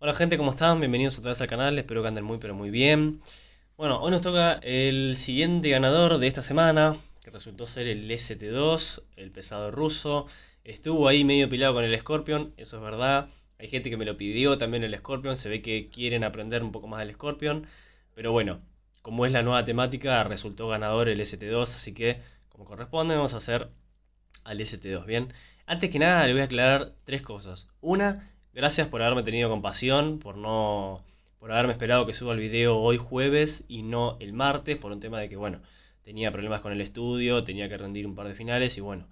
Hola gente, ¿cómo están? Bienvenidos otra vez al canal, espero que anden muy pero muy bien. Bueno, hoy nos toca el siguiente ganador de esta semana, que resultó ser el ST2, el pesado ruso. Estuvo ahí medio pilado con el Scorpion, eso es verdad. Hay gente que me lo pidió también el Scorpion, se ve que quieren aprender un poco más del Scorpion. Pero bueno, como es la nueva temática, resultó ganador el ST2, así que como corresponde vamos a hacer al ST2, ¿bien? Antes que nada le voy a aclarar tres cosas. Una Gracias por haberme tenido compasión, por no por haberme esperado que suba el video hoy jueves y no el martes, por un tema de que, bueno, tenía problemas con el estudio, tenía que rendir un par de finales y bueno,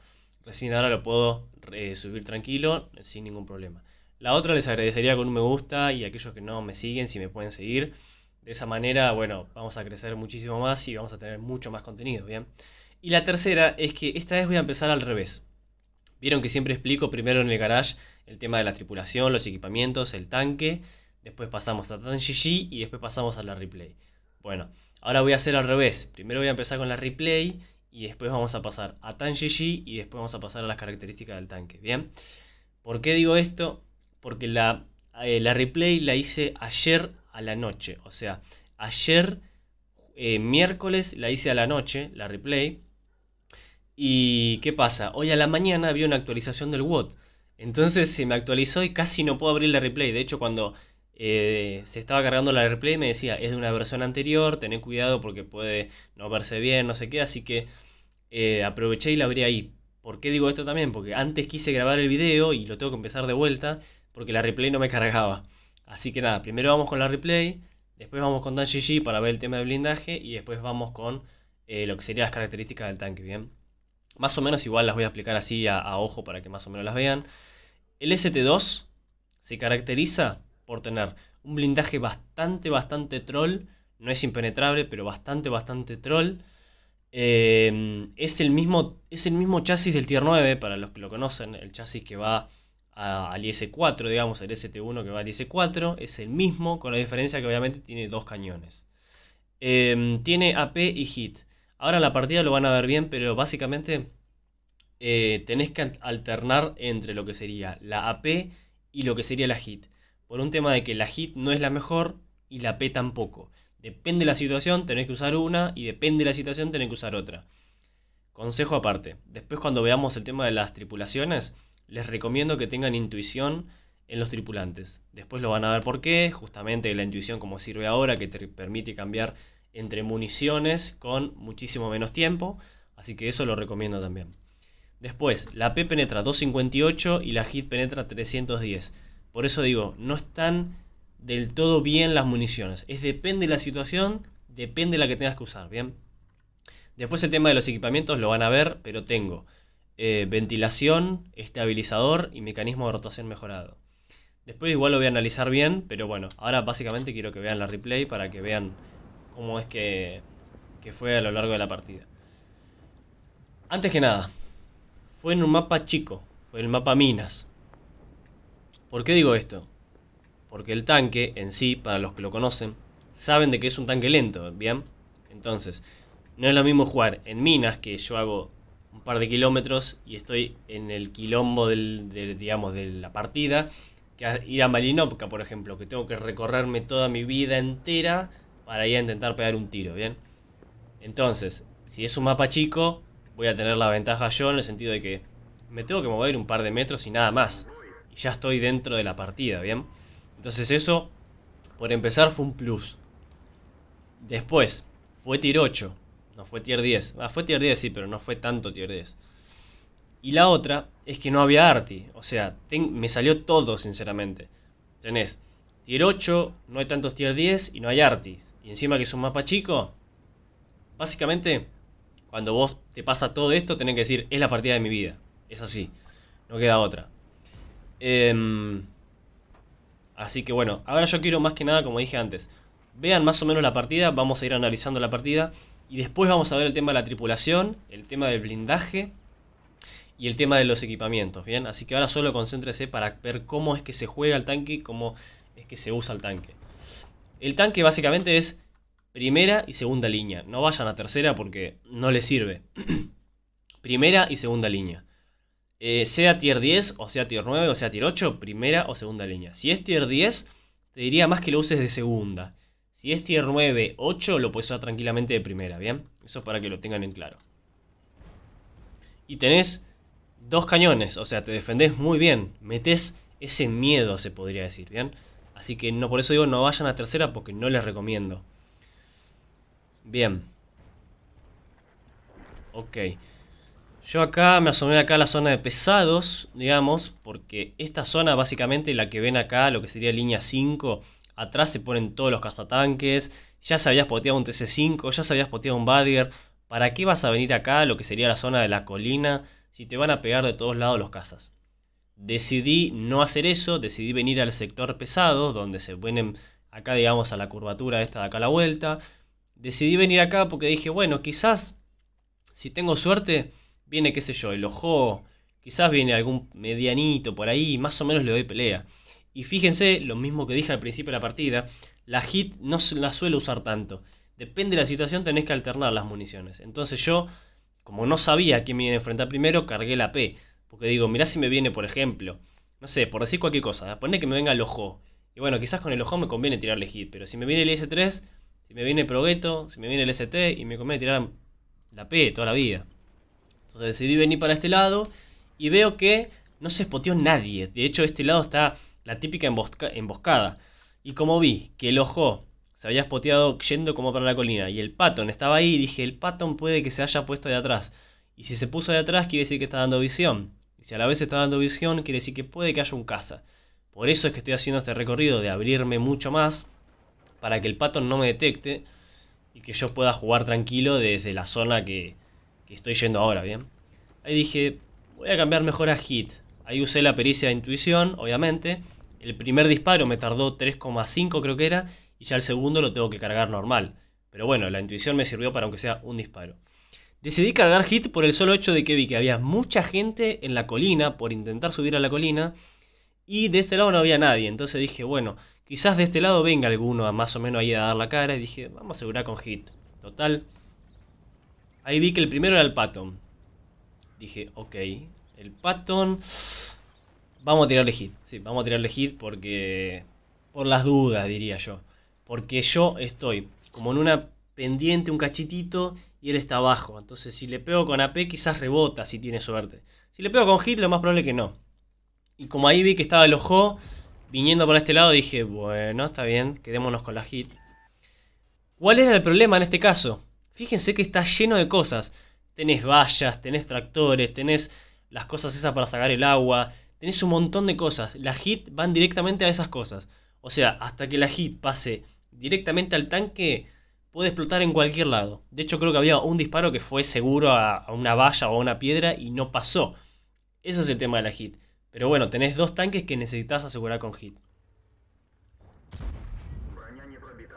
recién ahora lo puedo eh, subir tranquilo, sin ningún problema. La otra les agradecería con un me gusta y aquellos que no me siguen, si me pueden seguir. De esa manera, bueno, vamos a crecer muchísimo más y vamos a tener mucho más contenido, ¿bien? Y la tercera es que esta vez voy a empezar al revés. Vieron que siempre explico primero en el garage el tema de la tripulación, los equipamientos, el tanque. Después pasamos a Tanjiji y después pasamos a la replay. Bueno, ahora voy a hacer al revés. Primero voy a empezar con la replay y después vamos a pasar a Tanjiji y después vamos a pasar a las características del tanque. Bien, ¿por qué digo esto? Porque la, eh, la replay la hice ayer a la noche. O sea, ayer eh, miércoles la hice a la noche, la replay. ¿Y qué pasa? Hoy a la mañana había una actualización del WOT. Entonces se me actualizó y casi no puedo abrir la replay. De hecho, cuando eh, se estaba cargando la replay me decía, es de una versión anterior, tened cuidado porque puede no verse bien, no sé qué. Así que eh, aproveché y la abrí ahí. ¿Por qué digo esto también? Porque antes quise grabar el video y lo tengo que empezar de vuelta porque la replay no me cargaba. Así que nada, primero vamos con la replay, después vamos con Dan para ver el tema de blindaje y después vamos con eh, lo que serían las características del tanque, ¿bien? Más o menos igual las voy a explicar así a, ojo para que más o menos las vean. El ST2 se caracteriza por tener un blindaje bastante, bastante troll. No es impenetrable, pero bastante, bastante troll. Em, es, el mismo, es el mismo chasis del Tier 9, para los que lo conocen, el chasis que va al IS-4, digamos, el ST-1 que va al IS-4, es el mismo, con la diferencia que obviamente tiene dos cañones. Em, tiene AP y HIT. Ahora la partida lo van a ver bien, pero básicamente eh, tenés que alternar entre lo que sería la AP y lo que sería la HIT. Por un tema de que la HIT no es la mejor y la AP tampoco. Depende de la situación, tenés que usar una y depende de la situación, tenés que usar otra. Consejo aparte, después cuando veamos el tema de las tripulaciones, les recomiendo que tengan intuición en los tripulantes. Después lo van a ver por qué, justamente la intuición como sirve ahora, que te permite cambiar entre municiones con muchísimo menos tiempo, así que eso lo recomiendo también. Después, la P penetra 258 y la HIT penetra 310. Por eso digo, no están del todo bien las municiones. Es depende de la situación, depende de la que tengas que usar, ¿bien? Después el tema de los equipamientos lo van a ver, pero tengo eh, ventilación, estabilizador y mecanismo de rotación mejorado. Después igual lo voy a analizar bien, pero bueno, ahora básicamente quiero que vean la replay para que vean ...como es que, que fue a lo largo de la partida. Antes que nada, fue en un mapa chico, fue el mapa Minas. ¿Por qué digo esto? Porque el tanque en sí, para los que lo conocen, saben de que es un tanque lento, ¿bien? Entonces, no es lo mismo jugar en Minas, que yo hago un par de kilómetros y estoy en el quilombo del, digamos, de la partida, que ir a Malinopka, por ejemplo, que tengo que recorrerme toda mi vida entera para ir a intentar pegar un tiro, ¿bien? Entonces, si es un mapa chico, voy a tener la ventaja yo en el sentido de que me tengo que mover un par de metros y nada más. Y ya estoy dentro de la partida, ¿bien? Entonces eso, por empezar, fue un plus. Después, fue tier 8. No fue tier 10. Ah, fue tier 10, sí, pero no fue tanto tier 10. Y la otra es que no había arti. O sea, me salió todo, sinceramente. Tenés tier 8, no hay tantos tier 10 y no hay artis. Y encima que es un mapa chico, básicamente, cuando vos te pasa todo esto, tenés que decir, es la partida de mi vida. Es así, no queda otra. Em, así que bueno, ahora yo quiero más que nada, como dije antes, vean más o menos la partida, vamos a ir analizando la partida. Y después vamos a ver el tema de la tripulación, el tema del blindaje y el tema de los equipamientos, ¿bien? Así que ahora solo concéntrese para ver cómo es que se juega el tanque, cómo es que se usa el tanque. El tanque básicamente es primera y segunda línea. No vayan a tercera porque no les sirve. primera y segunda línea. Eh, sea tier 10 o sea tier 9 o sea tier 8, primera o segunda línea. Si es tier 10, te diría más que lo uses de segunda. Si es tier 9, 8, lo puedes usar tranquilamente de primera, ¿bien? Eso es para que lo tengan en claro. Y tenés dos cañones, o sea, te defendés muy bien. Metés ese miedo, se podría decir, ¿bien? Así que no, por eso digo no vayan a tercera porque no les recomiendo. Bien. Ok. Yo acá me asomé acá a la zona de pesados, digamos, porque esta zona básicamente la que ven acá, lo que sería línea 5, atrás se ponen todos los cazatanques, ya se había spoteado un TC5, ya se había spoteado un Badger, ¿para qué vas a venir acá, lo que sería la zona de la colina, si te van a pegar de todos lados los cazas? Decidí no hacer eso, decidí venir al sector pesado, donde se ponen acá, digamos, a la curvatura esta de acá a la vuelta. Decidí venir acá porque dije, bueno, quizás, si tengo suerte, viene, qué sé yo, el ojo, quizás viene algún medianito por ahí, más o menos le doy pelea. Y fíjense, lo mismo que dije al principio de la partida, la hit no la suelo usar tanto. Depende de la situación, tenés que alternar las municiones. Entonces yo, como no sabía a quién me iba a enfrentar primero, cargué la P. Porque digo, mirá si me viene, por ejemplo, no sé, por decir cualquier cosa, ¿eh? Pone que me venga el ojo. Y bueno, quizás con el ojo me conviene tirarle hit, pero si me viene el S3, si me viene Progueto, si me viene el ST, y me conviene tirar la P toda la vida. Entonces decidí venir para este lado y veo que no se spoteó nadie. De hecho, este lado está la típica emboscada. Y como vi que el ojo se había spoteado yendo como para la colina y el patón estaba ahí, dije, el patón puede que se haya puesto de atrás. Y si se puso de atrás, quiere decir que está dando visión. Y si a la vez está dando visión, quiere decir que puede que haya un caza. Por eso es que estoy haciendo este recorrido de abrirme mucho más, para que el pato no me detecte y que yo pueda jugar tranquilo desde la zona que, que estoy yendo ahora, ¿bien? Ahí dije, voy a cambiar mejor a hit. Ahí usé la pericia de intuición, obviamente. El primer disparo me tardó 3,5 creo que era, y ya el segundo lo tengo que cargar normal. Pero bueno, la intuición me sirvió para aunque sea un disparo. Decidí cargar hit por el solo hecho de que vi que había mucha gente en la colina por intentar subir a la colina y de este lado no había nadie. Entonces dije, bueno, quizás de este lado venga alguno a más o menos ahí a dar la cara y dije, vamos a asegurar con hit. Total. Ahí vi que el primero era el patón Dije, ok, el patón Vamos a tirarle hit, sí, vamos a tirarle hit porque... Por las dudas, diría yo. Porque yo estoy como en una pendiente, un cachitito, y él está abajo. Entonces, si le pego con AP, quizás rebota si tiene suerte. Si le pego con hit, lo más probable que no. Y como ahí vi que estaba el ojo, viniendo por este lado, dije, bueno, está bien, quedémonos con la hit. ¿Cuál era el problema en este caso? Fíjense que está lleno de cosas. Tenés vallas, tenés tractores, tenés las cosas esas para sacar el agua, tenés un montón de cosas. Las hit van directamente a esas cosas. O sea, hasta que la hit pase directamente al tanque, puede explotar en cualquier lado. De hecho, creo que había un disparo que fue seguro a, una valla o a una piedra y no pasó. Ese es el tema de la hit. Pero bueno, tenés dos tanques que necesitas asegurar con hit.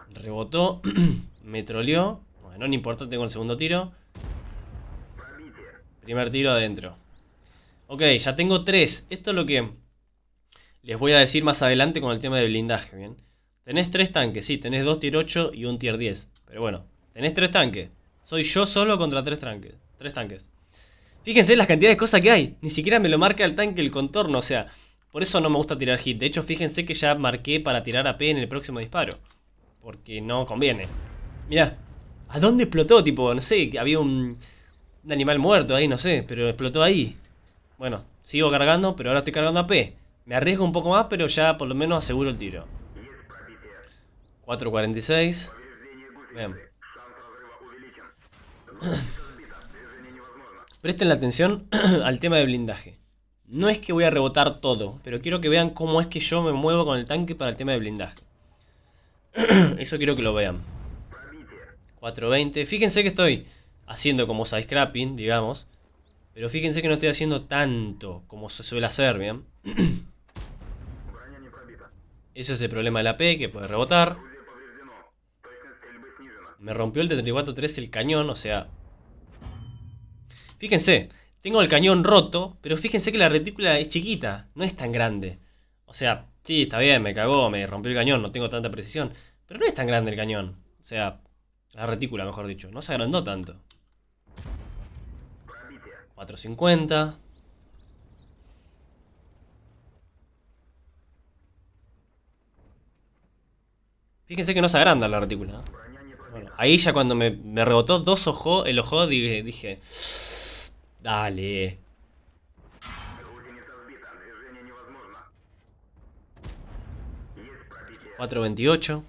Rebotó, me troleó. Bueno, no importa, tengo el segundo tiro. Primer tiro adentro. Ok, ya tengo tres. Esto es lo que les voy a decir más adelante con el tema de blindaje, ¿bien? Tenés tres tanques, sí, tenés dos tier 8 y un tier 10. Pero bueno, tenés tres tanques. Soy yo solo contra tres tanques. Tres tanques. Fíjense las cantidades de cosas que hay. Ni siquiera me lo marca el tanque el contorno. O sea, por eso no me gusta tirar hit. De hecho, fíjense que ya marqué para tirar a P en el próximo disparo. Porque no conviene. Mirá, ¿a dónde explotó? Tipo, no sé, había un, un animal muerto ahí, no sé. Pero explotó ahí. Bueno, sigo cargando, pero ahora estoy cargando AP. Me arriesgo un poco más, pero ya por lo menos aseguro el tiro. 4.46. Presten la atención al tema de blindaje. No es que voy a rebotar todo, pero quiero que vean cómo es que yo me muevo con el tanque para el tema de blindaje. Eso quiero que lo vean. 420. Fíjense que estoy haciendo como side scrapping, digamos. Pero fíjense que no estoy haciendo tanto como se suele hacer, ¿bien? Ese es el problema de la P, que puede rebotar. Me rompió el t 34-3 el cañón, o sea... Fíjense, tengo el cañón roto, pero fíjense que la retícula es chiquita, no es tan grande. O sea, sí, está bien, me cagó, me rompió el cañón, no tengo tanta precisión. Pero no es tan grande el cañón. O sea, la retícula, mejor dicho. No se agrandó tanto. 450. Fíjense que no se agranda la retícula. ¿eh? Ahí ya cuando me, rebotó dos ojos, el ojo, dije, dije dale. ...4.28...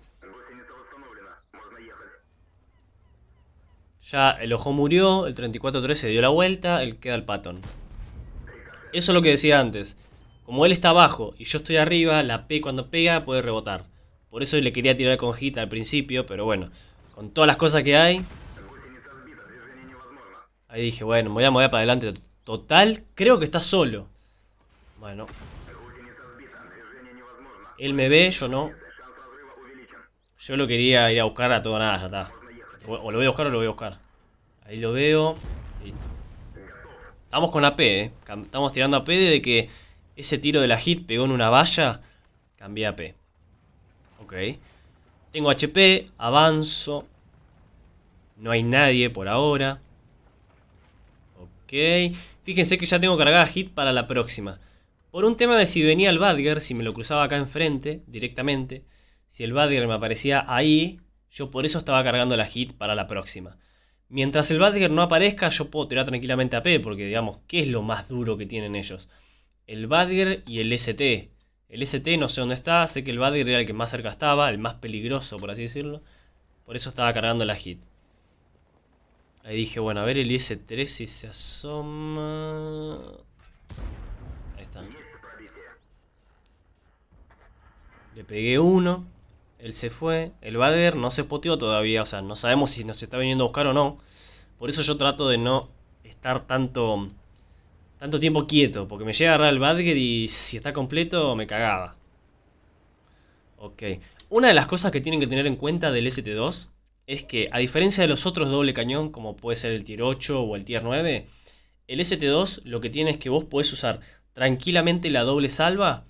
Ya el ojo murió, el 34-13 dio la vuelta, él queda el patón. Eso es lo que decía antes. Como él está abajo y yo estoy arriba, la P cuando pega puede rebotar. Por eso le quería tirar con hit al principio, pero bueno, con todas las cosas que hay. Ahí dije, bueno, voy a mover para adelante. Total, creo que está solo. Bueno. Él me ve, yo no. Yo lo quería ir a buscar a todo nada, O lo voy a buscar o lo voy a buscar. Ahí lo veo. Listo. Estamos con AP, eh. Estamos tirando AP desde que ese tiro de la hit pegó en una valla. Cambié AP. Ok. Tengo HP, avanzo. No hay nadie por ahora. Ok. Fíjense que ya tengo cargada hit para la próxima. Por un tema de si venía el Badger, si me lo cruzaba acá enfrente directamente, si el Badger me aparecía ahí, yo por eso estaba cargando la hit para la próxima. Mientras el Badger no aparezca, yo puedo tirar tranquilamente a P, porque digamos, ¿qué es lo más duro que tienen ellos? El Badger y el ST. El ST no sé dónde está, sé que el Badger era el que más cerca estaba, el más peligroso, por así decirlo. Por eso estaba cargando la hit. Ahí dije, bueno, a ver el IS-3 si se asoma... Ahí está. Le pegué uno. Él se fue. El Vader no se poteó todavía. O sea, no sabemos si nos está viniendo a buscar o no. Por eso yo trato de no estar tanto tanto tiempo quieto, porque me llega a agarrar el Badger y si está completo me cagaba. Ok. Una de las cosas que tienen que tener en cuenta del ST2 es que, a diferencia de los otros doble cañón, como puede ser el Tier 8 o el Tier 9, el ST2 lo que tiene es que vos podés usar tranquilamente la doble salva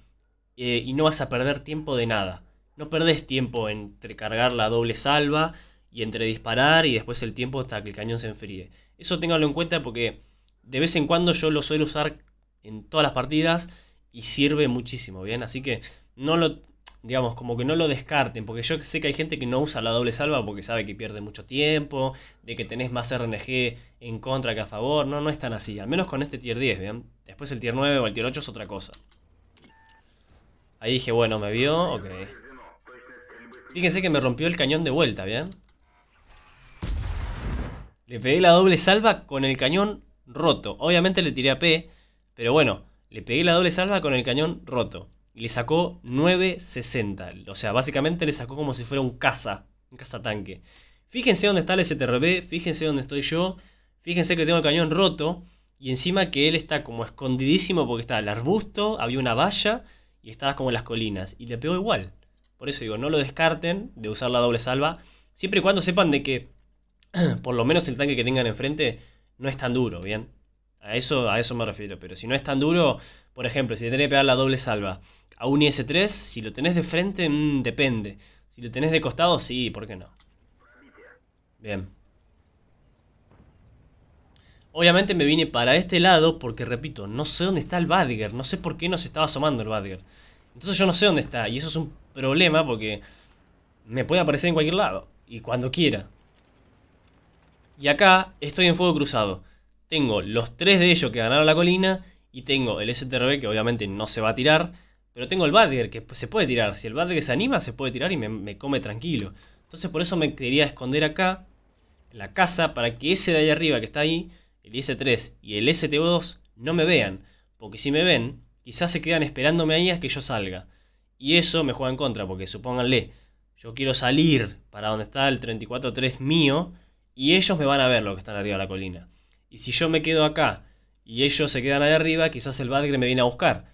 eh, y no vas a perder tiempo de nada. No perdés tiempo entre cargar la doble salva y entre disparar y después el tiempo hasta que el cañón se enfríe. Eso ténganlo en cuenta porque de vez en cuando yo lo suelo usar en todas las partidas y sirve muchísimo, ¿bien? Así que no lo, digamos, como que no lo descarten, porque yo sé que hay gente que no usa la doble salva porque sabe que pierde mucho tiempo, de que tenés más RNG en contra que a favor, no, no es tan así, al menos con este tier 10, ¿bien? Después el tier 9 o el tier 8 es otra cosa. Ahí dije, bueno, me vio, ok. Fíjense que me rompió el cañón de vuelta, ¿bien? Le pegué la doble salva con el cañón roto. Obviamente le tiré a P, pero bueno, le pegué la doble salva con el cañón roto y le sacó 9.60. O sea, básicamente le sacó como si fuera un caza, un caza tanque. Fíjense dónde está el STRB, fíjense dónde estoy yo, fíjense que tengo el cañón roto y encima que él está como escondidísimo porque está el arbusto, había una valla y estaba como en las colinas y le pegó igual. Por eso digo, no lo descarten de usar la doble salva, siempre y cuando sepan de que por lo menos el tanque que tengan enfrente no es tan duro, ¿bien? A eso, a eso me refiero, pero si no es tan duro, por ejemplo, si le tiene que pegar la doble salva a un IS-3, si lo tenés de frente, mm, depende. Si lo tenés de costado, sí, ¿por qué no? Bien. Obviamente me vine para este lado porque, repito, no sé dónde está el Badger. No sé por qué no se estaba asomando el Badger. Entonces yo no sé dónde está. Y eso es un problema porque me puede aparecer en cualquier lado. Y cuando quiera. Y acá estoy en fuego cruzado. Tengo los tres de ellos que ganaron la colina. Y tengo el STRB que obviamente no se va a tirar. Pero tengo el Badger que se puede tirar. Si el Badger se anima, se puede tirar y me, come tranquilo. Entonces por eso me quería esconder acá, en la casa, para que ese de ahí arriba que está ahí, el IS-3 y el STO-2, no me vean. Porque si me ven, quizás se quedan esperándome ahí a que yo salga. Y eso me juega en contra, porque supónganle, yo quiero salir para donde está el 34-3 mío y ellos me van a ver lo que están arriba de la colina. Y si yo me quedo acá y ellos se quedan ahí arriba, quizás el Badger me viene a buscar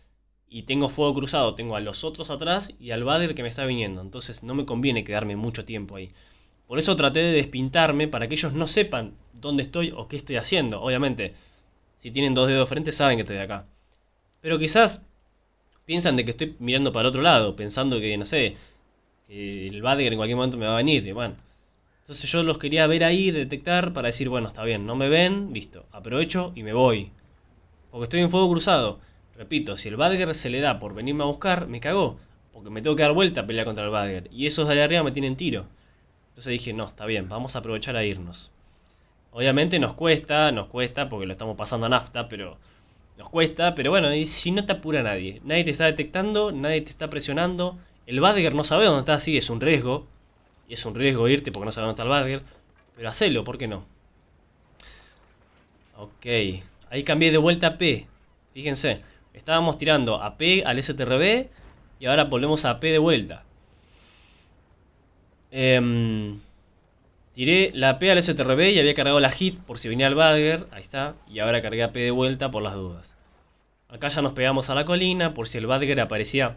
y tengo fuego cruzado, tengo a los otros atrás y al Vader que me está viniendo, entonces no me conviene quedarme mucho tiempo ahí. Por eso traté de despintarme para que ellos no sepan dónde estoy o qué estoy haciendo, obviamente. Si tienen dos dedos frente saben que estoy acá. Pero quizás piensan de que estoy mirando para otro lado, pensando que, no sé, que el Badger en cualquier momento me va a venir, Entonces yo los quería ver ahí, detectar, para decir, bueno, está bien, no me ven, listo, aprovecho y me voy. Porque estoy en fuego cruzado. Repito, si el Badger se le da por venirme a buscar, me cagó. Porque me tengo que dar vuelta a pelear contra el Badger. Y esos de allá arriba me tienen tiro. Entonces dije, no, está bien, vamos a aprovechar a irnos. Obviamente nos cuesta, nos cuesta, porque lo estamos pasando a nafta, pero nos cuesta. Pero bueno, si no te apura nadie, nadie te está detectando, nadie te está presionando. El Badger no sabe dónde está, así es un riesgo. Y es un riesgo irte porque no sabe dónde está el Badger. Pero hacelo, ¿por qué no? Ok, ahí cambié de vuelta a P. Fíjense, Estábamos tirando a P al STRB y ahora volvemos a P de vuelta. Em, tiré la P al STRB y había cargado la hit por si venía el badger. Ahí está. Y ahora cargué a P de vuelta por las dudas. Acá ya nos pegamos a la colina por si el badger aparecía.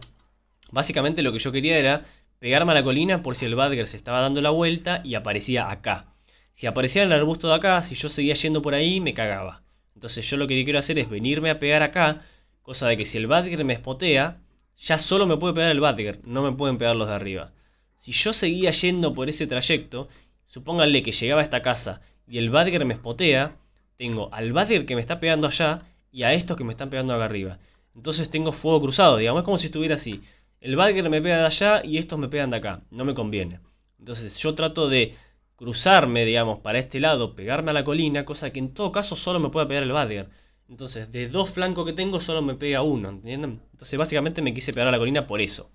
Básicamente lo que yo quería era pegarme a la colina por si el badger se estaba dando la vuelta y aparecía acá. Si aparecía en el arbusto de acá, si yo seguía yendo por ahí, me cagaba. Entonces yo lo que quiero hacer es venirme a pegar acá Cosa de que si el Badger me espotea, ya solo me puede pegar el Badger, no me pueden pegar los de arriba. Si yo seguía yendo por ese trayecto, supónganle que llegaba a esta casa y el Badger me spotea, tengo al Badger que me está pegando allá y a estos que me están pegando acá arriba. Entonces tengo fuego cruzado, digamos, es como si estuviera así. El Badger me pega de allá y estos me pegan de acá, no me conviene. Entonces yo trato de cruzarme, digamos, para este lado, pegarme a la colina, cosa que en todo caso solo me puede pegar el Badger. Entonces, de dos flancos que tengo, solo me pega uno, ¿entienden? Entonces, básicamente me quise pegar a la colina por eso.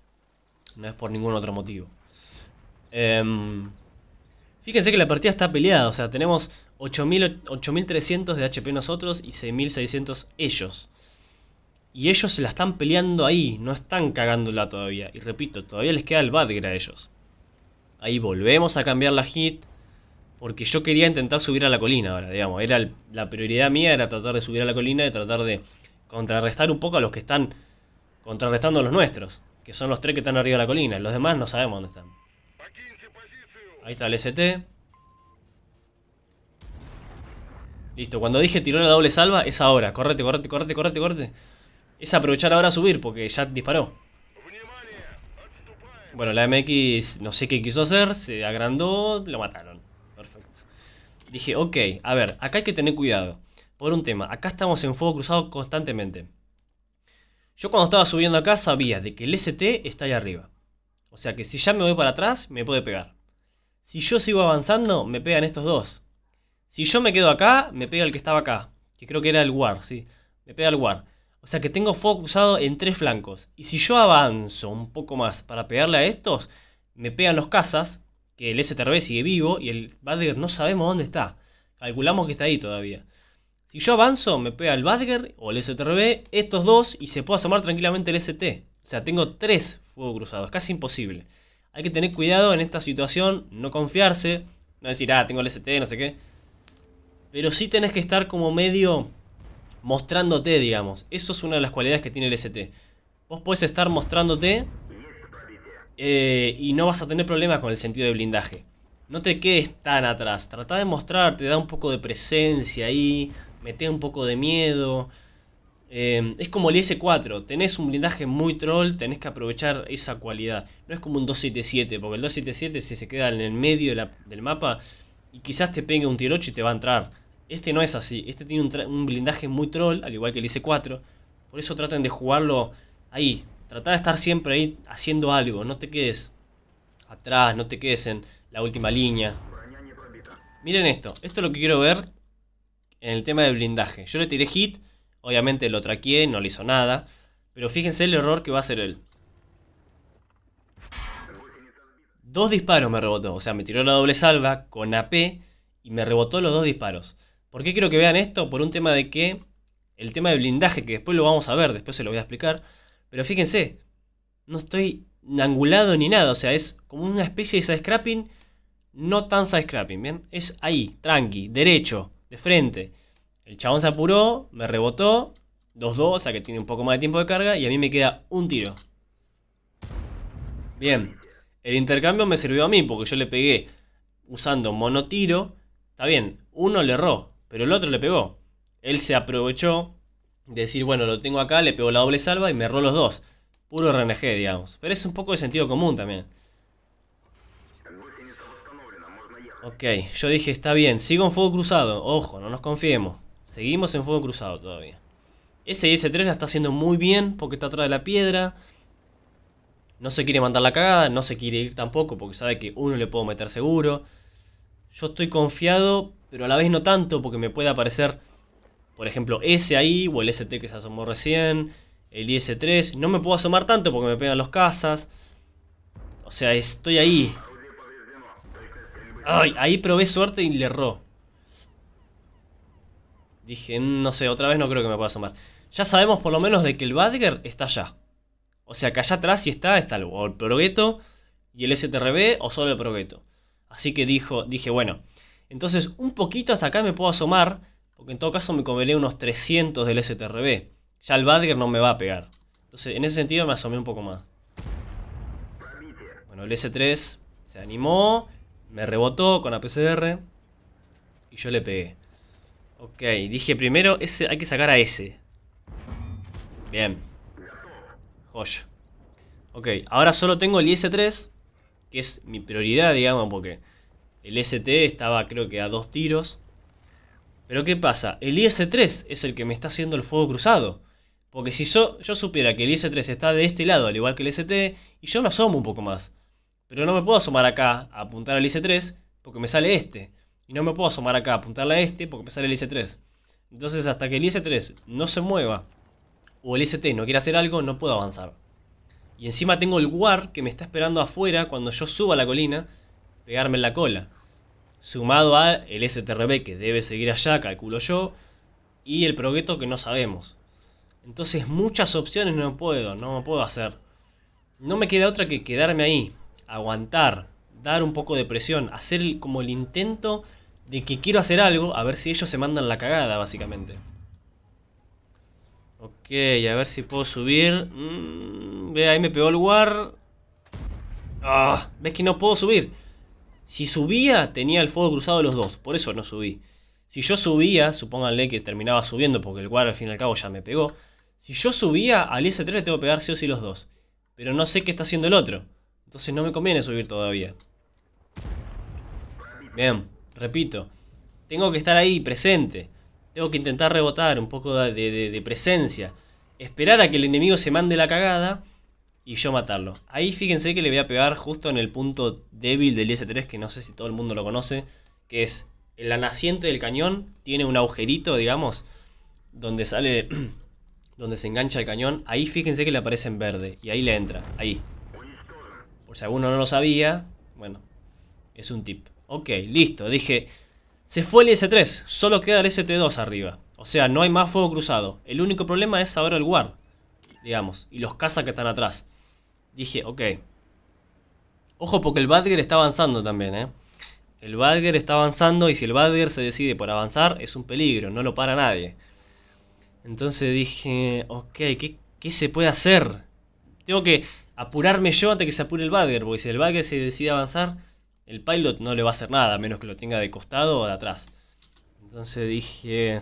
No es por ningún otro motivo. Em, fíjense que la partida está peleada, o sea, tenemos 8300 de HP nosotros y 6600 ellos. Y ellos se la están peleando ahí, no están cagándola todavía. Y repito, todavía les queda el Badger a ellos. Ahí volvemos a cambiar la hit porque yo quería intentar subir a la colina ahora, digamos. Era la prioridad mía era tratar de subir a la colina y tratar de contrarrestar un poco a los que están contrarrestando a los nuestros, que son los tres que están arriba de la colina. Los demás no sabemos dónde están. Ahí está el ST. Listo, cuando dije tiró la doble salva, es ahora. Correte, correte, correte, correte, correte. Es aprovechar ahora a subir, porque ya disparó. Bueno, la MX no sé qué quiso hacer, se agrandó, lo mataron dije, ok, a ver, acá hay que tener cuidado. Por un tema, acá estamos en fuego cruzado constantemente. Yo cuando estaba subiendo acá sabía de que el ST está ahí arriba. O sea que si ya me voy para atrás, me puede pegar. Si yo sigo avanzando, me pegan estos dos. Si yo me quedo acá, me pega el que estaba acá. Que creo que era el War, sí. Me pega el War. O sea que tengo fuego cruzado en tres flancos. Y si yo avanzo un poco más para pegarle a estos, me pegan los cazas que el STRB sigue vivo y el Badger no sabemos dónde está. Calculamos que está ahí todavía. Si yo avanzo, me pega el Badger o el STRB, estos dos, y se puede asomar tranquilamente el ST. O sea, tengo tres fuego cruzados, casi imposible. Hay que tener cuidado en esta situación, no confiarse, no decir, ah, tengo el ST, no sé qué. Pero sí tenés que estar como medio mostrándote, digamos. Eso es una de las cualidades que tiene el ST. Vos podés estar mostrándote eh, y no vas a tener problemas con el sentido de blindaje. No te quedes tan atrás, trata de mostrarte, da un poco de presencia ahí, mete un poco de miedo. Eh, es como el S4, tenés un blindaje muy troll, tenés que aprovechar esa cualidad. No es como un 277, porque el 277 si se queda en el medio del mapa y quizás te pegue un tirocho y te va a entrar. Este no es así, este tiene un, blindaje muy troll, al igual que el S4. Por eso traten de jugarlo ahí, Trata de estar siempre ahí haciendo algo, no te quedes atrás, no te quedes en la última línea. Miren esto, esto es lo que quiero ver en el tema de blindaje. Yo le tiré hit, obviamente lo traqueé, no le hizo nada, pero fíjense el error que va a hacer él. Dos disparos me rebotó, o sea, me tiró la doble salva con AP y me rebotó los dos disparos. ¿Por qué quiero que vean esto? Por un tema de que el tema de blindaje, que después lo vamos a ver, después se lo voy a explicar, pero fíjense, no estoy angulado ni nada, o sea, es como una especie de side-scrapping, no tan side-scrapping, ¿bien? Es ahí, tranqui, derecho, de frente. El chabón se apuró, me rebotó, 2-2, o sea que tiene un poco más de tiempo de carga, y a mí me queda un tiro. Bien, el intercambio me sirvió a mí, porque yo le pegué usando monotiro, está bien, uno le erró, pero el otro le pegó. Él se aprovechó decir, bueno, lo tengo acá, le pego la doble salva y me rolo los dos. Puro RNG, digamos. Pero es un poco de sentido común también. Ok, yo dije, está bien, sigo en fuego cruzado. Ojo, no nos confiemos. Seguimos en fuego cruzado todavía. Ese s 3 la está haciendo muy bien porque está atrás de la piedra. No se quiere mandar la cagada, no se quiere ir tampoco porque sabe que uno le puedo meter seguro. Yo estoy confiado, pero a la vez no tanto porque me puede aparecer por ejemplo, ese ahí o el ST que se asomó recién, el IS-3. No me puedo asomar tanto porque me pegan los casas. O sea, estoy ahí. ahí probé suerte y le erró. Dije, no sé, otra vez no creo que me pueda asomar. Ya sabemos por lo menos de que el Badger está allá. O sea, que allá atrás si está, está el, el y el STRB o solo el Progetto. Así que dijo, dije, bueno, entonces un poquito hasta acá me puedo asomar porque en todo caso me comeré unos 300 del STRB. Ya el Badger no me va a pegar. Entonces, en ese sentido me asomé un poco más. Bueno, el S3 se animó. Me rebotó con APCR. Y yo le pegué. Ok, dije primero, ese, hay que sacar a ese. Bien. Joya. Ok, ahora solo tengo el IS-3, que es mi prioridad, digamos, porque el ST estaba creo que a dos tiros. Pero ¿qué pasa? El IS-3 es el que me está haciendo el fuego cruzado. Porque si yo, yo supiera que el IS-3 está de este lado, al igual que el ST, y yo me asomo un poco más. Pero no me puedo asomar acá a apuntar al is 3 porque me sale este. Y no me puedo asomar acá a apuntarle a este porque me sale el is 3 Entonces hasta que el is 3 no se mueva o el ST no quiera hacer algo, no puedo avanzar. Y encima tengo el WAR que me está esperando afuera cuando yo suba la colina, pegarme en la cola sumado a el STRB que debe seguir allá, calculo yo, y el progueto que no sabemos. Entonces muchas opciones no puedo, no puedo hacer. No me queda otra que quedarme ahí, aguantar, dar un poco de presión, hacer como el intento de que quiero hacer algo, a ver si ellos se mandan la cagada, básicamente. Ok, a ver si puedo subir. Mm, ve, ahí me pegó el war. Ah, ¿Ves que no puedo subir? Si subía, tenía el fuego cruzado los dos, por eso no subí. Si yo subía, supónganle que terminaba subiendo porque el guard al fin y al cabo ya me pegó. Si yo subía, al S3 le tengo que pegar sí o sí los dos. Pero no sé qué está haciendo el otro. Entonces no me conviene subir todavía. Bien, repito. Tengo que estar ahí presente. Tengo que intentar rebotar un poco de presencia. Esperar a que el enemigo se mande la cagada y yo matarlo. Ahí fíjense que le voy a pegar justo en el punto débil del is 3 que no sé si todo el mundo lo conoce, que es en la naciente del cañón, tiene un agujerito, digamos, donde sale, donde se engancha el cañón. Ahí fíjense que le aparece en verde, y ahí le entra, ahí. Por si alguno no lo sabía, bueno, es un tip. Ok, listo, dije, se fue el is 3 solo queda el ST2 arriba. O sea, no hay más fuego cruzado. El único problema es saber el guard, digamos, y los cazas que están atrás dije, ok. Ojo porque el Badger está avanzando también, ¿eh? El Badger está avanzando y si el Badger se decide por avanzar es un peligro, no lo para nadie. Entonces dije, ok, ¿qué, se puede hacer? Tengo que apurarme yo antes que se apure el Badger, porque si el Badger se decide avanzar, el pilot no le va a hacer nada, a menos que lo tenga de costado o de atrás. Entonces dije...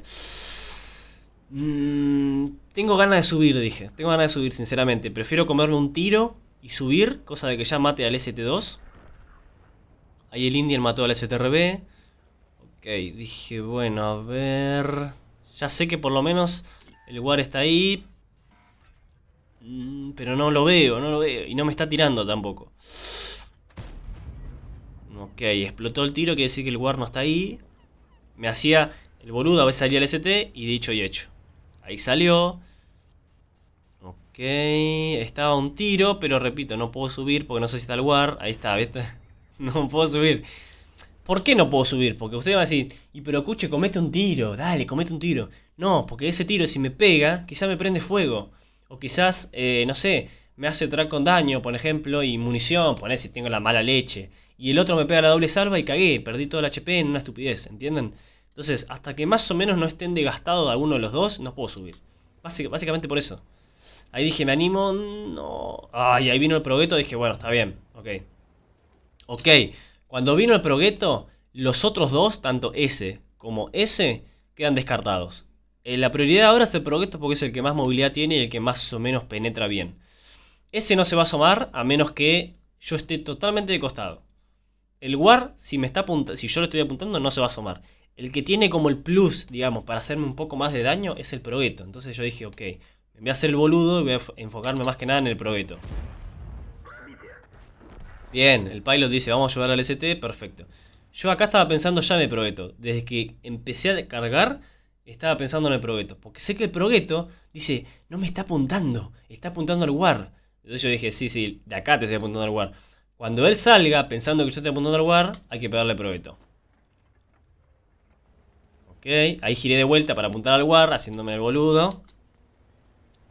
Mm, tengo ganas de subir, dije. Tengo ganas de subir, sinceramente. Prefiero comerme un tiro y subir, cosa de que ya mate al ST2. Ahí el Indian mató al STRB. Ok, dije, bueno, a ver... Ya sé que por lo menos el guard está ahí. Mm, pero no lo veo, no lo veo. Y no me está tirando tampoco. Ok, explotó el tiro, quiere decir que el guard no está ahí. Me hacía el boludo, a veces salía el ST y dicho y hecho. Ahí salió. Ok, estaba un tiro, pero repito, no puedo subir porque no sé si está el war. Ahí está, ¿viste? No puedo subir. ¿Por qué no puedo subir? Porque usted va a decir, y pero escuche, comete un tiro, dale, comete un tiro. No, porque ese tiro si me pega, quizás me prende fuego. O quizás, eh, no sé, me hace otra con daño, por ejemplo, y munición, poner si tengo la mala leche. Y el otro me pega la doble salva y cagué, perdí todo el HP en una estupidez, ¿entienden? Entonces, hasta que más o menos no estén desgastados alguno de los dos, no puedo subir. básicamente por eso. Ahí dije, me animo, no. Ay, ahí vino el progueto, dije, bueno, está bien, ok. Ok, cuando vino el progueto, los otros dos, tanto ese como ese, quedan descartados. Eh, la prioridad ahora es el progueto porque es el que más movilidad tiene y el que más o menos penetra bien. Ese no se va a asomar a menos que yo esté totalmente de costado. El War, si, me está si yo lo estoy apuntando, no se va a asomar. El que tiene como el plus, digamos, para hacerme un poco más de daño es el progueto. Entonces yo dije, ok, Voy a hacer el boludo y voy a enfocarme más que nada en el Progetto. Bien, el pilot dice, vamos a llevar al ST, perfecto. Yo acá estaba pensando ya en el probeto. Desde que empecé a cargar, estaba pensando en el probeto. Porque sé que el Progetto dice, no me está apuntando, está apuntando al war. Entonces yo dije, sí, sí, de acá te estoy apuntando al war. Cuando él salga pensando que yo estoy apuntando al war, hay que pegarle probeto. Ok, ahí giré de vuelta para apuntar al war, haciéndome el boludo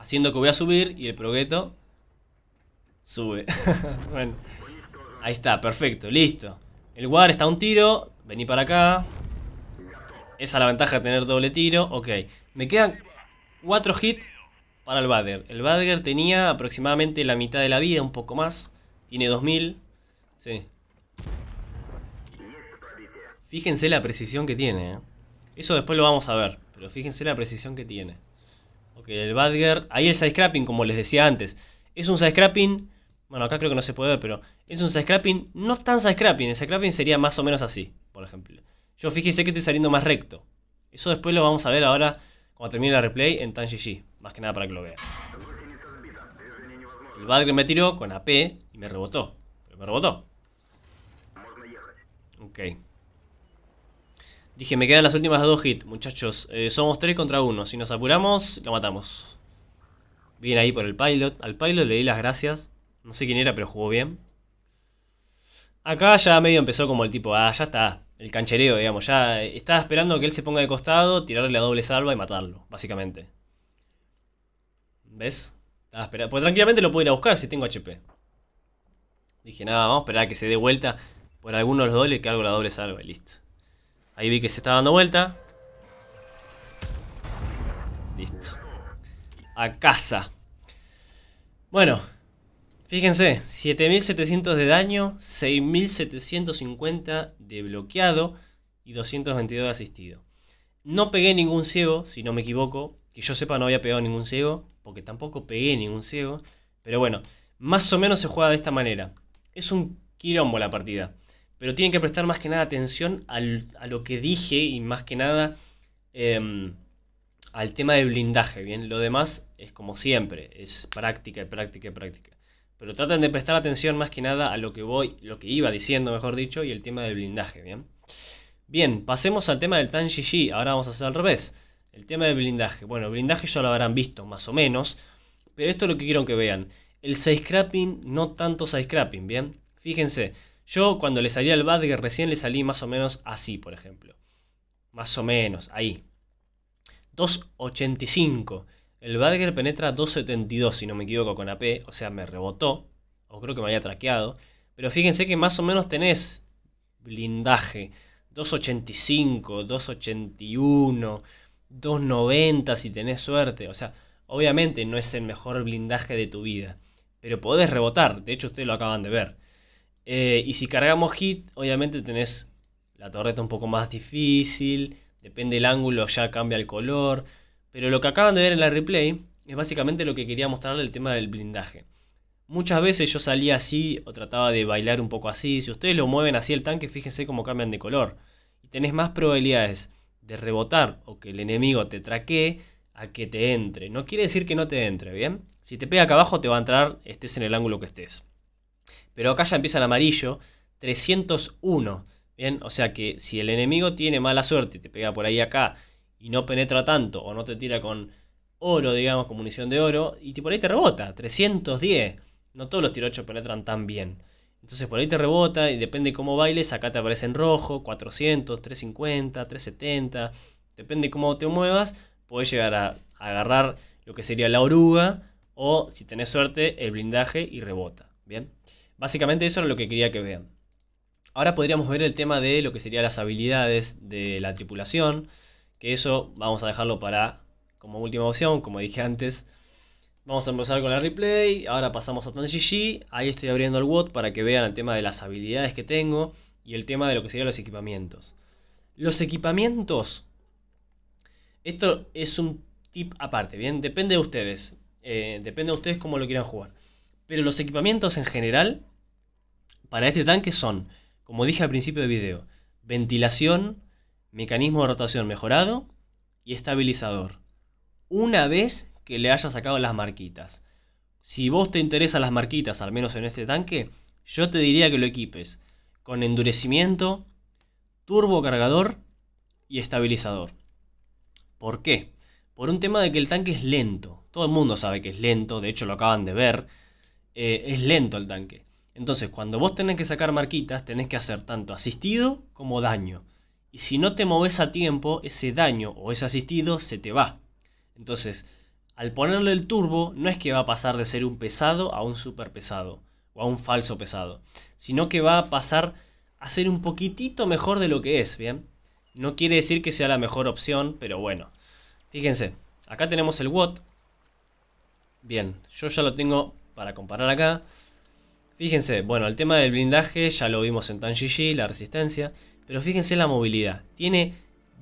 haciendo que voy a subir y el progueto sube. ahí está, perfecto, listo. El guard está a un tiro, vení para acá. Esa es la ventaja de tener doble tiro, ok. Me quedan 4 hits para el Badger. El Badger tenía aproximadamente la mitad de la vida, un poco más. Tiene 2000, sí. Fíjense la precisión que tiene, ¿eh? Eso después lo vamos a ver, pero fíjense la precisión que tiene. Ok, el Badger. Ahí el side-scrapping, como les decía antes. Es un side-scrapping. Bueno, acá creo que no se puede ver, pero es un side-scrapping. No tan side-scrapping. El side-scrapping sería más o menos así, por ejemplo. Yo fíjense que estoy saliendo más recto. Eso después lo vamos a ver ahora cuando termine la replay en Tan Más que nada para que lo vea. El Badger me tiró con AP y me rebotó. Pero me rebotó. Ok. Dije, me quedan las últimas dos hits, muchachos. Eh, somos tres contra uno. Si nos apuramos, lo matamos. viene ahí por el pilot. Al pilot le di las gracias. No sé quién era, pero jugó bien. Acá ya medio empezó como el tipo, ah, ya está. El canchereo, digamos. Ya estaba esperando que él se ponga de costado, tirarle la doble salva y matarlo, básicamente. ¿Ves? Estaba esperando. tranquilamente lo puedo ir a buscar si tengo HP. Dije, nada, vamos a esperar a que se dé vuelta por alguno de los dobles que hago la doble salva y listo. Ahí vi que se estaba dando vuelta. Listo. A casa. Bueno. Fíjense. 7700 de daño. 6750 de bloqueado. Y 222 de asistido. No pegué ningún ciego, si no me equivoco. Que yo sepa no había pegado ningún ciego. Porque tampoco pegué ningún ciego. Pero bueno. Más o menos se juega de esta manera. Es un quilombo la partida pero tienen que prestar más que nada atención a lo que dije y más que nada em, al tema del blindaje. Bien, lo demás es como siempre, es práctica, práctica, práctica. Pero traten de prestar atención más que nada a lo que voy, lo que iba diciendo, mejor dicho, y el tema del blindaje, ¿bien? Bien, pasemos al tema del tanji Ahora vamos a hacer al revés. El tema del blindaje. Bueno, blindaje ya lo habrán visto, más o menos. Pero esto es lo que quiero que vean. El side scrapping, no tanto side scrapping, ¿bien? Fíjense, yo cuando le salí al Badger recién le salí más o menos así, por ejemplo. Más o menos, ahí. 2.85. El Badger penetra 2.72, si no me equivoco, con AP. O sea, me rebotó. O creo que me había traqueado. Pero fíjense que más o menos tenés blindaje. 2.85, 2.81, 2.90 si tenés suerte. O sea, obviamente no es el mejor blindaje de tu vida. Pero podés rebotar. De hecho, ustedes lo acaban de ver. Eh, y si cargamos hit, obviamente tenés la torreta un poco más difícil, depende del ángulo, ya cambia el color. Pero lo que acaban de ver en la replay es básicamente lo que quería mostrar el tema del blindaje. Muchas veces yo salía así o trataba de bailar un poco así. Si ustedes lo mueven así el tanque, fíjense cómo cambian de color. Y tenés más probabilidades de rebotar o que el enemigo te traquee a que te entre. No quiere decir que no te entre, ¿bien? Si te pega acá abajo te va a entrar, estés en el ángulo que estés. Pero acá ya empieza el amarillo. 301. Bien, o sea que si el enemigo tiene mala suerte, te pega por ahí acá y no penetra tanto o no te tira con oro, digamos, con munición de oro, y por ahí te rebota, 310. No todos los tirochos penetran tan bien. Entonces por ahí te rebota y depende cómo bailes, acá te aparece en rojo, 400, 350, 370. Depende cómo te muevas, puedes llegar a agarrar lo que sería la oruga o si tenés suerte, el blindaje y rebota. Bien. Básicamente eso era lo que quería que vean. Ahora podríamos ver el tema de lo que serían las habilidades de la tripulación, que eso vamos a dejarlo para como última opción, como dije antes. Vamos a empezar con la replay, ahora pasamos a TanGG, ahí estoy abriendo el WOT para que vean el tema de las habilidades que tengo y el tema de lo que serían los equipamientos. Los equipamientos, esto es un tip aparte, ¿bien? Depende de ustedes, eh, depende de ustedes cómo lo quieran jugar. Pero los equipamientos en general para este tanque son, como dije al principio del video, ventilación, mecanismo de rotación mejorado y estabilizador. Una vez que le hayas sacado las marquitas. Si vos te interesan las marquitas, al menos en este tanque, yo te diría que lo equipes con endurecimiento, turbo cargador y estabilizador. ¿Por qué? Por un tema de que el tanque es lento. Todo el mundo sabe que es lento, de hecho lo acaban de ver. Eh, es lento el tanque. Entonces, cuando vos tenés que sacar marquitas, tenés que hacer tanto asistido como daño. Y si no te moves a tiempo, ese daño o ese asistido se te va. Entonces, al ponerle el turbo, no es que va a pasar de ser un pesado a un super pesado o a un falso pesado, sino que va a pasar a ser un poquitito mejor de lo que es, ¿bien? No quiere decir que sea la mejor opción, pero bueno. Fíjense, acá tenemos el WOT. Bien, yo ya lo tengo para comparar acá. Fíjense, bueno, el tema del blindaje ya lo vimos en Tan la resistencia. Pero fíjense la movilidad. Tiene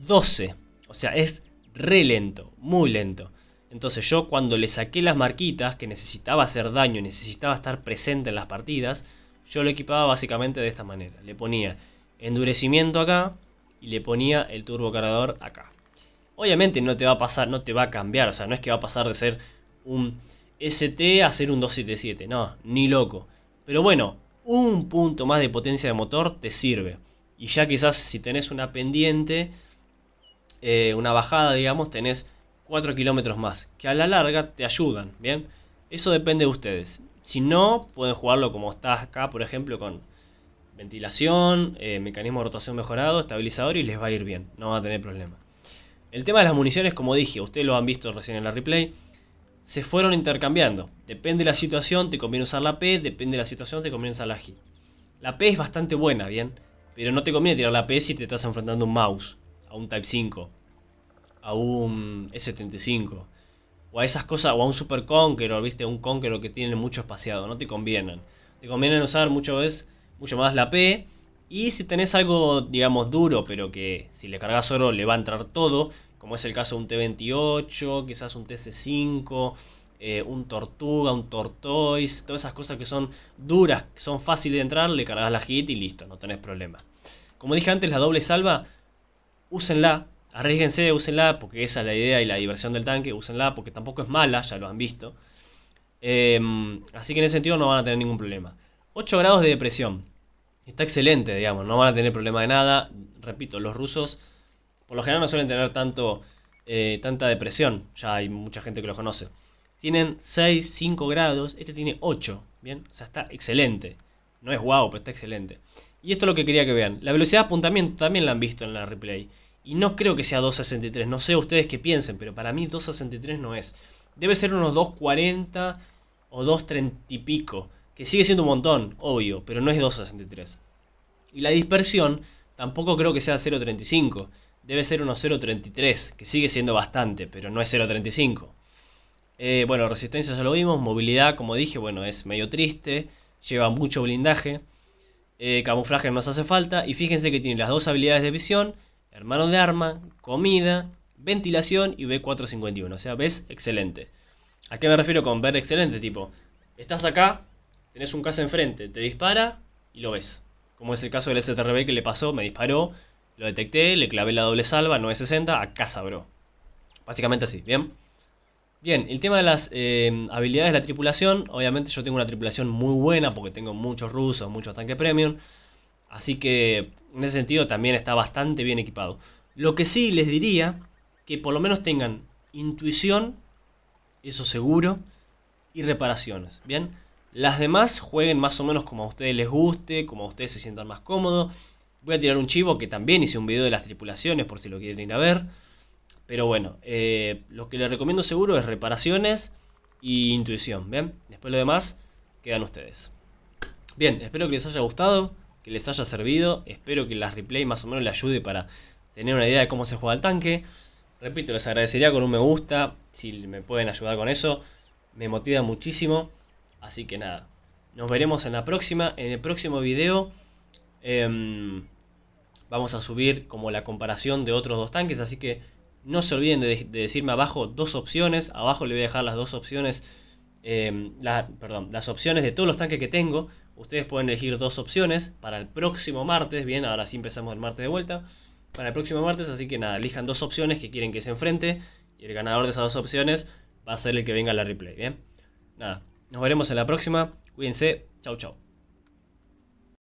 12. O sea, es re lento, muy lento. Entonces yo cuando le saqué las marquitas, que necesitaba hacer daño, necesitaba estar presente en las partidas, yo lo equipaba básicamente de esta manera. Le ponía endurecimiento acá y le ponía el cargador acá. Obviamente no te va a pasar, no te va a cambiar, o sea, no es que va a pasar de ser un ST hacer un 277. No, ni loco. Pero bueno, un punto más de potencia de motor te sirve. Y ya quizás si tenés una pendiente, eh, una bajada, digamos, tenés 4 kilómetros más. Que a la larga te ayudan, ¿bien? Eso depende de ustedes. Si no, pueden jugarlo como está acá, por ejemplo, con ventilación, eh, mecanismo de rotación mejorado, estabilizador y les va a ir bien. No van a tener problema. El tema de las municiones, como dije, ustedes lo han visto recién en la replay se fueron intercambiando. Depende de la situación, te conviene usar la P, depende de la situación, te conviene usar la G. La P es bastante buena, bien, pero no te conviene tirar la P si te estás enfrentando a un mouse, a un Type 5, a un s 75 o a esas cosas, o a un Super Conqueror, viste, un Conqueror que tiene mucho espaciado, no te convienen. Te convienen usar mucho, mucho más la P. Y si tenés algo, digamos, duro, pero que si le cargas oro le va a entrar todo, como es el caso de un T28, quizás un TC5, eh, un Tortuga, un Tortoise, todas esas cosas que son duras, que son fáciles de entrar, le cargas la hit y listo, no tenés problema. Como dije antes, la doble salva, úsenla, arriesguense, úsenla, porque esa es la idea y la diversión del tanque, úsenla, porque tampoco es mala, ya lo han visto. Em, así que en ese sentido no van a tener ningún problema. 8 grados de depresión. Está excelente, digamos, no van a tener problema de nada. Repito, los rusos por lo general no suelen tener tanto, eh, tanta depresión, ya hay mucha gente que lo conoce. Tienen 6, 5 grados, este tiene 8, ¿bien? O sea, está excelente. No es guau, pero está excelente. Y esto es lo que quería que vean. La velocidad de apuntamiento también la han visto en la replay. Y no creo que sea 263, no sé ustedes qué piensen, pero para mí 263 no es. Debe ser unos 240 o 230 y pico, que sigue siendo un montón, obvio, pero no es 263. Y la dispersión tampoco creo que sea 0.35 debe ser unos 0.33, que sigue siendo bastante, pero no es 0.35. Eh, bueno, resistencia ya lo vimos, movilidad, como dije, bueno, es medio triste, lleva mucho blindaje, eh, camuflaje no se hace falta, y fíjense que tiene las dos habilidades de visión, hermano de arma, comida, ventilación y B451, o sea, ves excelente. ¿A qué me refiero con ver excelente? Tipo, estás acá, tenés un caso enfrente, te dispara y lo ves. Como es el caso del STRB que le pasó, me disparó, lo detecté, le clavé la doble salva, 960, a casa, bro. Básicamente así, ¿bien? Bien, el tema de las em, habilidades de la tripulación. Obviamente yo tengo una tripulación muy buena porque tengo muchos rusos, muchos tanques premium. Así que en ese sentido también está bastante bien equipado. Lo que sí les diría, que por lo menos tengan intuición, eso seguro, y reparaciones. Bien, las demás jueguen más o menos como a ustedes les guste, como a ustedes se sientan más cómodos. Voy a tirar un chivo que también hice un video de las tripulaciones por si lo quieren ir a ver. Pero bueno, eh, lo que les recomiendo seguro es reparaciones y intuición. ¿Bien? Después lo demás quedan ustedes. Bien, espero que les haya gustado, que les haya servido. Espero que las replay más o menos les ayude para tener una idea de cómo se juega el tanque. Repito, les agradecería con un me gusta, si me pueden ayudar con eso. Me motiva muchísimo. Así que nada, nos veremos en la próxima, en el próximo video. Em, Vamos a subir como la comparación de otros dos tanques, así que no se olviden de, decirme abajo dos opciones. Abajo le voy a dejar las dos opciones, em, perdón, las opciones de todos los tanques que tengo. Ustedes pueden elegir dos opciones para el próximo martes. Bien, ahora sí empezamos el martes de vuelta. Para el próximo martes, así que nada, elijan dos opciones que quieren que se enfrente. Y el ganador de esas dos opciones va a ser el que venga a la replay. Bien, nada, nos veremos en la próxima. Cuídense, chau chau.